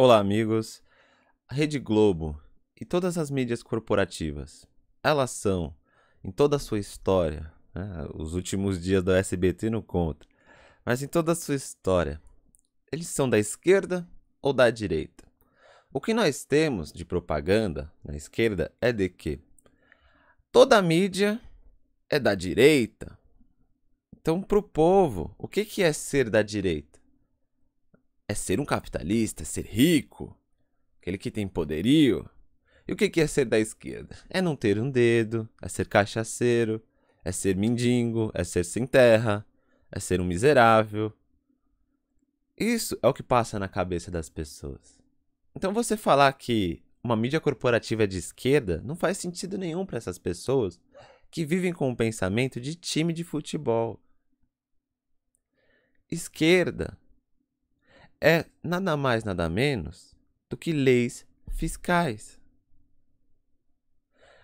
Olá, amigos. A Rede Globo e todas as mídias corporativas, elas são, em toda a sua história, né, os últimos dias da SBT não conta, mas em toda a sua história, eles são da esquerda ou da direita? O que nós temos de propaganda na esquerda é de que toda a mídia é da direita. Então, para o povo, o que, que é ser da direita? É ser um capitalista, é ser rico, aquele que tem poderio. E o que é ser da esquerda? É não ter um dedo, é ser cachaceiro, é ser mendigo, é ser sem terra, é ser um miserável. Isso é o que passa na cabeça das pessoas. Então você falar que uma mídia corporativa é de esquerda não faz sentido nenhum para essas pessoas que vivem com o pensamento de time de futebol. Esquerda é nada mais, nada menos do que leis fiscais.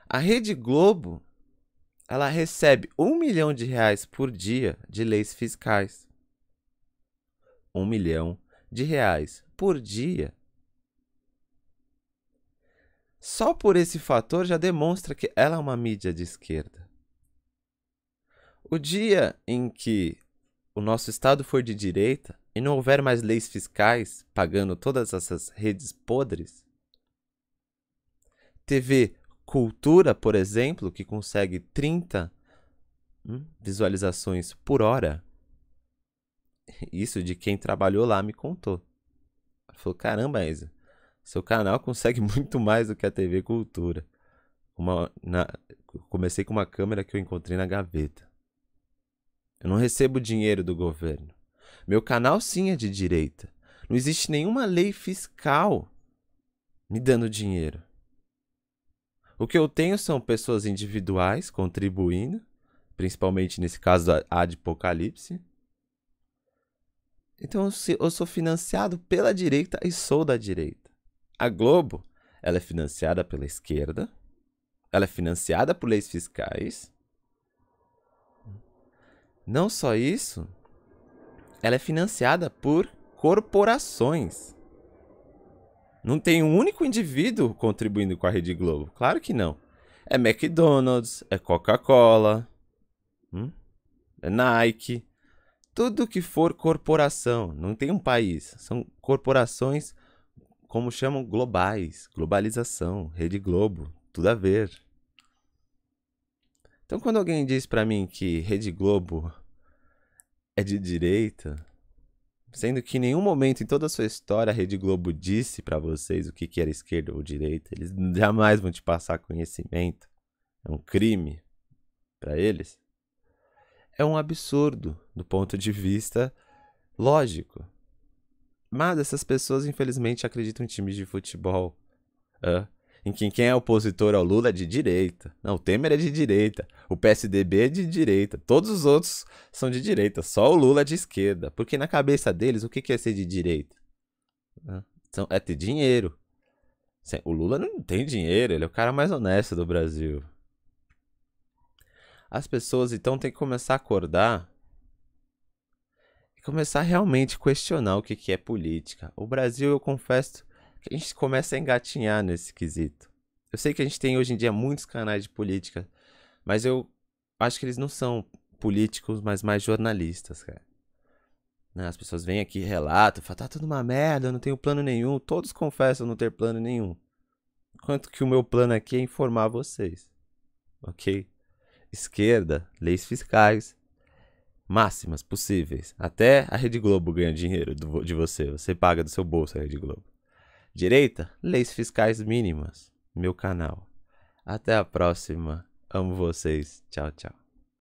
A Rede Globo ela recebe um milhão de reais por dia de leis fiscais. Um milhão de reais por dia. Só por esse fator já demonstra que ela é uma mídia de esquerda. O dia em que o nosso Estado for de direita e não houver mais leis fiscais pagando todas essas redes podres, TV Cultura, por exemplo, que consegue 30 hum, visualizações por hora, isso de quem trabalhou lá me contou. Ela falou: caramba, Isa, seu canal consegue muito mais do que a TV Cultura. Uma, na, comecei com uma câmera que eu encontrei na gaveta. Eu não recebo dinheiro do governo. Meu canal sim é de direita. Não existe nenhuma lei fiscal me dando dinheiro. O que eu tenho são pessoas individuais contribuindo, principalmente nesse caso a de Apocalipse. Então eu sou financiado pela direita e sou da direita. A Globo, ela é financiada pela esquerda, ela é financiada por leis fiscais não só isso, ela é financiada por corporações. Não tem um único indivíduo contribuindo com a Rede Globo. Claro que não. É McDonald's, é Coca-Cola, hum? é Nike. Tudo que for corporação. Não tem um país. São corporações, como chamam, globais. Globalização, Rede Globo, tudo a ver. Então, quando alguém diz para mim que Rede Globo é de direita, sendo que em nenhum momento em toda a sua história a Rede Globo disse para vocês o que, era esquerda ou direita, eles jamais vão te passar conhecimento. É um crime para eles. É um absurdo do ponto de vista lógico. Mas essas pessoas, infelizmente, acreditam em times de futebol. Uh, em que quem é opositor ao Lula é de direita. Não, o Temer é de direita. O PSDB é de direita. Todos os outros são de direita. Só o Lula é de esquerda. Porque na cabeça deles, o que é ser de direita? Então, é ter dinheiro. O Lula não tem dinheiro, ele é o cara mais honesto do Brasil. As pessoas então têm que começar a acordar e começar a realmente questionar o que é política. O Brasil, eu confesso a gente começa a engatinhar nesse quesito. Eu sei que a gente tem hoje em dia muitos canais de política, mas eu acho que eles não são políticos, mas mais jornalistas, cara. Né? As pessoas vêm aqui, relatam, falam, tá tudo uma merda, eu não tenho plano nenhum. Todos confessam não ter plano nenhum. Quanto que o meu plano aqui é informar vocês. Ok? Esquerda, leis fiscais, máximas possíveis. Até a Rede Globo ganha dinheiro do, de você. Você paga do seu bolso a Rede Globo. Direita, leis fiscais mínimas. Meu canal. Até a próxima. Amo vocês. Tchau, tchau.